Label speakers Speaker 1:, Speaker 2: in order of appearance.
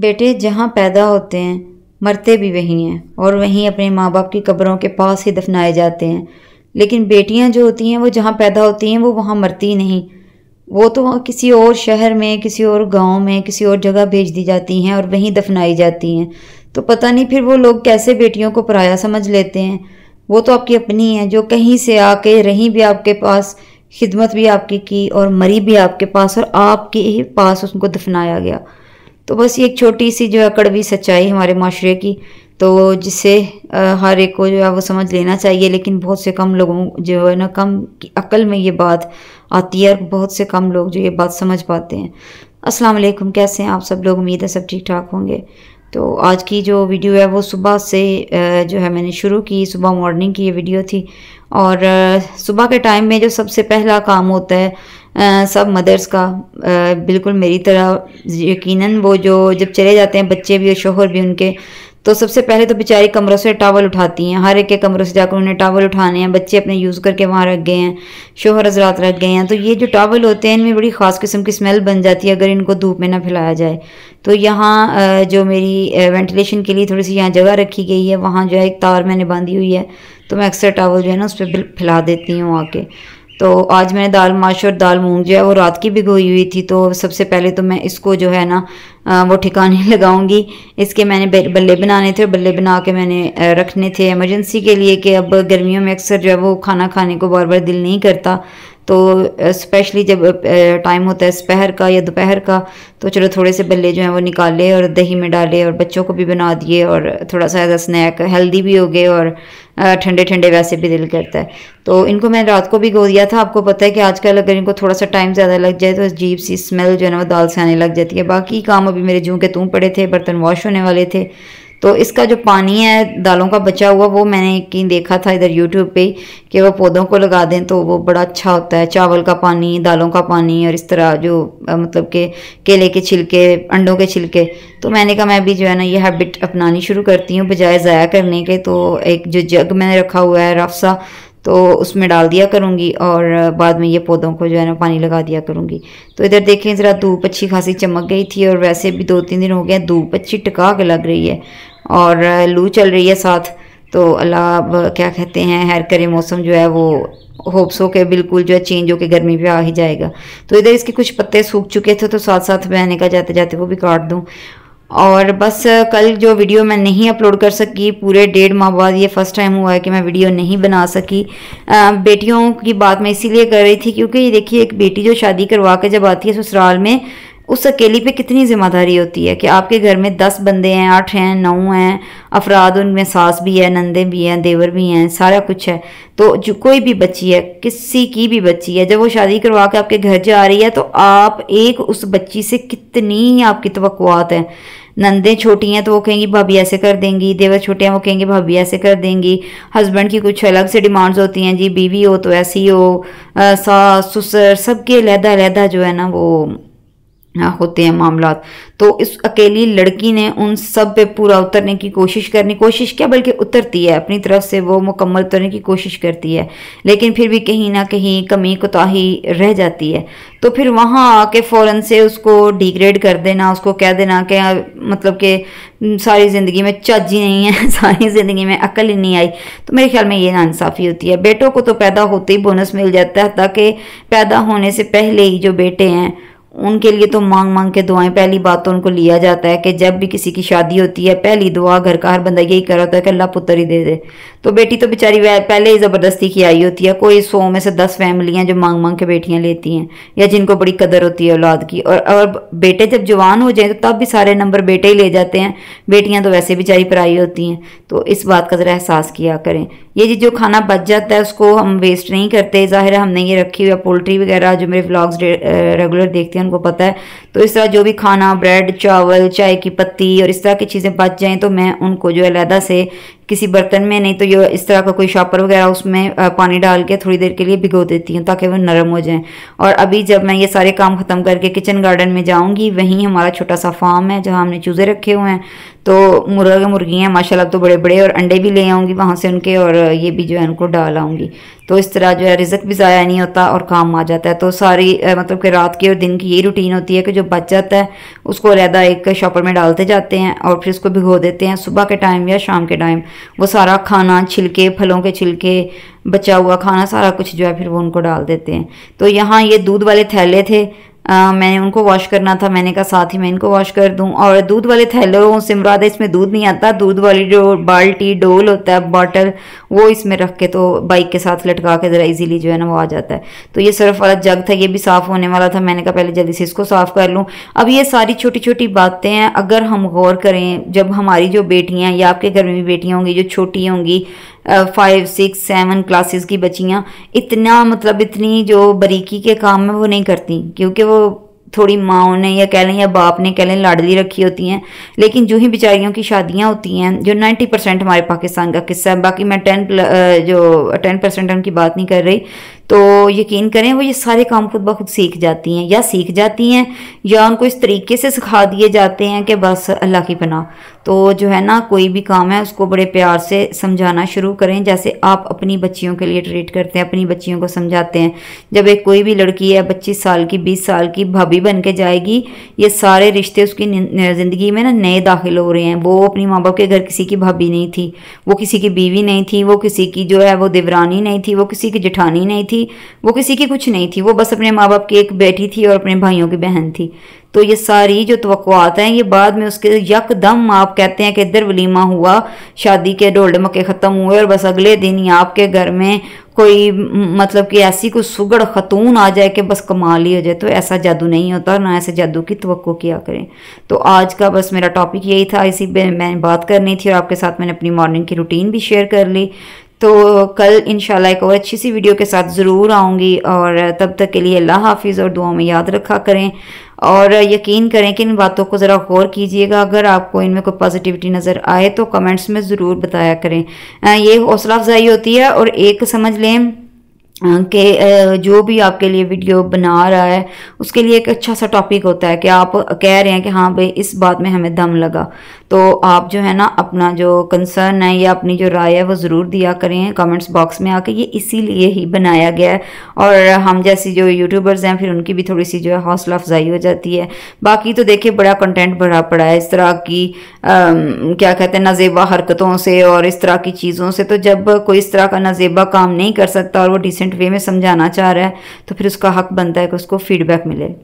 Speaker 1: बेटे जहाँ पैदा होते हैं मरते भी वहीं हैं और वहीं अपने माँ बाप की कब्रों के पास ही दफनाए जाते हैं लेकिन बेटियाँ जो होती हैं वो जहाँ पैदा होती हैं वो वहाँ मरती नहीं वो तो किसी और शहर में किसी और गांव में किसी और जगह भेज दी जाती हैं और वहीं दफनाई जाती हैं तो पता नहीं फिर वो लोग कैसे बेटियों को पराया समझ लेते हैं वो तो आपकी अपनी है जो कहीं से आके रहीं भी आपके पास खिदमत भी आपकी की और मरी भी आपके पास और आपके ही पास उसको दफनाया गया तो बस ये एक छोटी सी जो है कड़वी सच्चाई हमारे माशरे की तो जिसे हर एक को जो है वो समझ लेना चाहिए लेकिन बहुत से कम लोगों जो है ना कम की अकल में ये बात आती है और बहुत से कम लोग जो ये बात समझ पाते हैं अस्सलाम वालेकुम कैसे हैं आप सब लोग उम्मीद है सब ठीक ठाक होंगे तो आज की जो वीडियो है वो सुबह से जो है मैंने शुरू की सुबह मॉर्निंग की ये वीडियो थी और सुबह के टाइम में जो सबसे पहला काम होता है आ, सब मदर्स का आ, बिल्कुल मेरी तरह यकीनन वो जो जब चले जाते हैं बच्चे भी और शोहर भी उनके तो सबसे पहले तो बेचारी कमरों से टावल उठाती हैं हर एक के कमरों से जाकर उन्हें टावल उठाने हैं बच्चे अपने यूज़ करके वहाँ रख गए हैं शोहर हजरात रख गए हैं तो ये जो टावल होते हैं इनमें बड़ी ख़ास किस्म की स्मेल बन जाती है अगर इनको धूप में ना फैलाया जाए तो यहाँ जो मेरी वेंटिलेशन के लिए थोड़ी सी यहाँ जगह रखी गई है वहाँ जो है एक तार मैंने बांधी हुई है तो मैं अक्सर टावल जो है ना उस पर फैला देती हूँ आके तो आज मैंने दाल माश और दाल मूंग जो है वो रात की भिगोई हुई थी तो सबसे पहले तो मैं इसको जो है ना वो ठिकाने लगाऊंगी इसके मैंने बल्ले बनाने थे और बल्ले बना के मैंने रखने थे इमरजेंसी के लिए कि अब गर्मियों में अक्सर जो है वो खाना खाने को बार बार दिल नहीं करता तो स्पेशली जब टाइम होता है दोपहर का या दोपहर का तो चलो थोड़े से बल्ले जो हैं वो निकाले और दही में डाले और बच्चों को भी बना दिए और थोड़ा सा ऐसा स्नैक हेल्दी भी हो गए और ठंडे ठंडे वैसे भी दिल करता है तो इनको मैंने रात को भी गो दिया था आपको पता है कि आजकल अगर इनको थोड़ा सा टाइम ज़्यादा लग जाए तो अजीब सी स्मेल जो है ना वो दाल से आने लग जाती है बाकी काम अभी मेरे जूँ के तू पड़े थे बर्तन वॉश होने वाले थे तो इसका जो पानी है दालों का बचा हुआ वो मैंने कहीं देखा था इधर यूट्यूब पे कि वो पौधों को लगा दें तो वो बड़ा अच्छा होता है चावल का पानी दालों का पानी और इस तरह जो मतलब के केले के छिलके अंडों के छिलके तो मैंने कहा मैं भी जो है ना ये हैबिट अपनानी शुरू करती हूँ बजाय ज़ाया करने के तो एक जो जग मैंने रखा हुआ है रफ्सा तो उसमें डाल दिया करूँगी और बाद में ये पौधों को जो है ना पानी लगा दिया करूँगी तो इधर देखें ज़रा धूप अच्छी खासी चमक गई थी और वैसे भी दो तीन दिन हो गया धूप अच्छी टका के लग रही है और लू चल रही है साथ तो अल्लाह अब क्या कहते हैं हैर करे मौसम जो है वो होप्स हो के बिल्कुल जो है चेंज हो के गर्मी भी आ ही जाएगा तो इधर इसके कुछ पत्ते सूख चुके थे तो साथ साथ मैंने कहा जाते जाते वो भी काट दूँ और बस कल जो वीडियो मैं नहीं अपलोड कर सकी पूरे डेढ़ माह बाद ये फर्स्ट टाइम हुआ है कि मैं वीडियो नहीं बना सकी आ, बेटियों की बात मैं इसीलिए कर रही थी क्योंकि ये देखिए एक बेटी जो शादी करवा के जब आती है ससुराल में उस अकेली पे कितनी ज़िम्मेदारी होती है कि आपके घर में दस बंदे हैं आठ हैं नौ हैं अफराद उनमें सास भी है नंदे भी हैं देवर भी हैं सारा कुछ है तो जो कोई भी बच्ची है किसी की भी बच्ची है जब वो शादी करवा के आपके घर जा रही है तो आप एक उस बच्ची से कितनी आपकी तवक़ात है नंदे छोटी हैं तो वो कहेंगी भाभी ऐसे कर देंगी देवर छोटे हैं वो कहेंगे भाभी ऐसे कर देंगी हस्बैंड की कुछ अलग से डिमांड्स होती हैं जी बीवी हो तो ऐसी हो सास ससुर सबके लहदा लहदा जो है ना वो होते हैं मामला तो इस अकेली लड़की ने उन सब पे पूरा उतरने की कोशिश करनी कोशिश क्या बल्कि उतरती है अपनी तरफ से वो मुकम्मल उतरने की कोशिश करती है लेकिन फिर भी कहीं ना कहीं कमी कोताही रह जाती है तो फिर वहाँ आके फ़ौरन से उसको डिग्रेड कर देना उसको कह देना कि मतलब कि सारी ज़िंदगी में ही नहीं है सारी ज़िंदगी में अकल ही नहीं आई तो मेरे ख्याल में ये नासाफ़ी होती है बेटों को तो पैदा होते ही बोनस मिल जाता है ताकि पैदा होने से पहले ही जो बेटे हैं उनके लिए तो मांग मांग के दुआएं पहली बात तो उनको लिया जाता है कि जब भी किसी की शादी होती है पहली दुआ घर का हर बंदा यही कर रहा होता है कि अल्लाह पुत्र ही दे दे तो बेटी तो बेचारी पहले ही ज़बरदस्ती की आई होती है कोई सौ में से दस फैमिलियाँ जो मांग मांग के बेटियाँ लेती हैं या जिनको बड़ी कदर होती है औलाद की और और बेटे जब जवान हो जाए तो तब भी सारे नंबर बेटे ही ले जाते हैं बेटियाँ तो वैसे बेचारी पराई होती हैं तो इस बात का ज़रा एहसास किया करें ये जी जो खाना बच जाता है उसको हम वेस्ट नहीं करते ज़ाहिर हमने ये रखी हुई है पोल्ट्री वगैरह जो मेरे ब्लॉग्स रेगुलर देखते हैं उनको पता है तो इस तरह जो भी खाना ब्रेड चावल चाय की पत्ती और इस तरह की चीज़ें बच जाएँ तो मैं उनको जो है लहदा से किसी बर्तन में नहीं तो ये इस तरह का कोई शॉपर वगैरह उसमें पानी डाल के थोड़ी देर के लिए भिगो देती हूँ ताकि वो नरम हो जाए और अभी जब मैं ये सारे काम ख़त्म करके किचन गार्डन में जाऊँगी वहीं हमारा छोटा सा फार्म है जहाँ हमने चूज़े रखे हुए हैं तो मुर्गा हैं माशाल्लाह तो बड़े बड़े और अंडे भी ले आऊँगी वहाँ से उनके और ये भी जो है उनको डाल आऊँगी तो इस तरह जो है रिजक भी ज़ाया नहीं होता और काम आ जाता है तो सारी मतलब कि रात की और दिन की यही रूटीन होती है कि जो बच जाता है उसको अलहदा एक शॉपर में डालते जाते हैं और फिर उसको भिगो देते हैं सुबह के टाइम या शाम के टाइम वो सारा खाना छिलके फलों के छिलके बचा हुआ खाना सारा कुछ जो है फिर वो उनको डाल देते हैं तो यहाँ ये दूध वाले थैले थे आ, मैंने उनको वॉश करना था मैंने कहा साथ ही मैं इनको वॉश कर दूँ और दूध वाले थैलों से मुराद इसमें दूध नहीं आता दूध वाली जो बाल्टी डोल होता है बॉटल वो इसमें रख के तो बाइक के साथ लटका के ज़रा इजीली जो है ना वो आ जाता है तो ये सर्फ वाला जग था ये भी साफ़ होने वाला था मैंने कहा पहले जल्दी से इसको साफ़ कर लूँ अब ये सारी छोटी छोटी बातें हैं अगर हम गौर करें जब हमारी जो बेटियाँ या आपके घर में भी बेटियाँ होंगी जो छोटी होंगी फाइव सिक्स सेवन क्लासेस की बच्चियाँ इतना मतलब इतनी जो बारीकी के काम है वो नहीं करती क्योंकि वो थोड़ी माओ ने या कह लें या बाप ने कह लें लाडली रखी होती हैं लेकिन जो ही बेचारियों की शादियां होती हैं जो 90 परसेंट हमारे पाकिस्तान का किस्सा है बाकी मैं टेन जो टेन परसेंट उनकी बात नहीं कर रही तो यकीन करें वो ये सारे काम खुद ब खुद सीख जाती हैं या सीख जाती हैं या उनको इस तरीके से सिखा दिए जाते हैं कि बस अल्लाह की पना तो जो है ना कोई भी काम है उसको बड़े प्यार से समझाना शुरू करें जैसे आप अपनी बच्चियों के लिए ट्रीट करते हैं अपनी बच्चियों को समझाते हैं जब एक कोई भी लड़की है पच्चीस साल की बीस साल की भाभी भाभी बन के जाएगी ये सारे रिश्ते उसकी ज़िंदगी में ना नए दाखिल हो रहे हैं वो अपनी माँ बाप के घर किसी की भाभी नहीं थी वो किसी की बीवी नहीं थी वो किसी की जो है वो देवरानी नहीं थी वो किसी की जेठानी नहीं थी वो किसी की कुछ नहीं थी वो बस अपने माँ बाप की एक बेटी थी और अपने भाइयों की बहन थी तो ये सारी जो तोक़ात हैं ये बाद में उसके यकदम आप कहते हैं कि इधर वलीमा हुआ शादी के ढोल मके ख़त्म हुए और बस अगले दिन ही आपके घर में कोई मतलब कि ऐसी कोई सुगड़ खतून आ जाए कि बस कमाल ही हो जाए तो ऐसा जादू नहीं होता और ना ऐसे जादू की तो किया करें तो आज का बस मेरा टॉपिक यही था इसी पर मैंने बात करनी थी और आपके साथ मैंने अपनी मॉर्निंग की रूटीन भी शेयर कर ली तो कल इन एक और अच्छी सी वीडियो के साथ ज़रूर आऊँगी और तब तक के लिए अल्लाह हाफिज़ और दुआ में याद रखा करें और यकीन करें कि इन बातों को ज़रा गौर कीजिएगा अगर आपको इनमें कोई पॉजिटिविटी नज़र आए तो कमेंट्स में ज़रूर बताया करें ये हौसला अफजाई होती है और एक समझ लें कि जो भी आपके लिए वीडियो बना रहा है उसके लिए एक अच्छा सा टॉपिक होता है कि आप कह रहे हैं कि हाँ भाई इस बात में हमें दम लगा तो आप जो है ना अपना जो कंसर्न है या अपनी जो राय है वो ज़रूर दिया करें कमेंट्स बॉक्स में आके ये इसीलिए ही बनाया गया है और हम जैसी जो यूट्यूबर्स हैं फिर उनकी भी थोड़ी सी जो है हौसला अफजाई हो जाती है बाकी तो देखिए बड़ा कंटेंट भरा पड़ा है इस तरह की आ, क्या कहते हैं नजेबा हरकतों से और इस तरह की चीज़ों से तो जब कोई इस तरह का नजेबा काम नहीं कर सकता और वो डिसेंट वे में समझाना चाह रहा है तो फिर उसका हक बनता है कि उसको फीडबैक मिले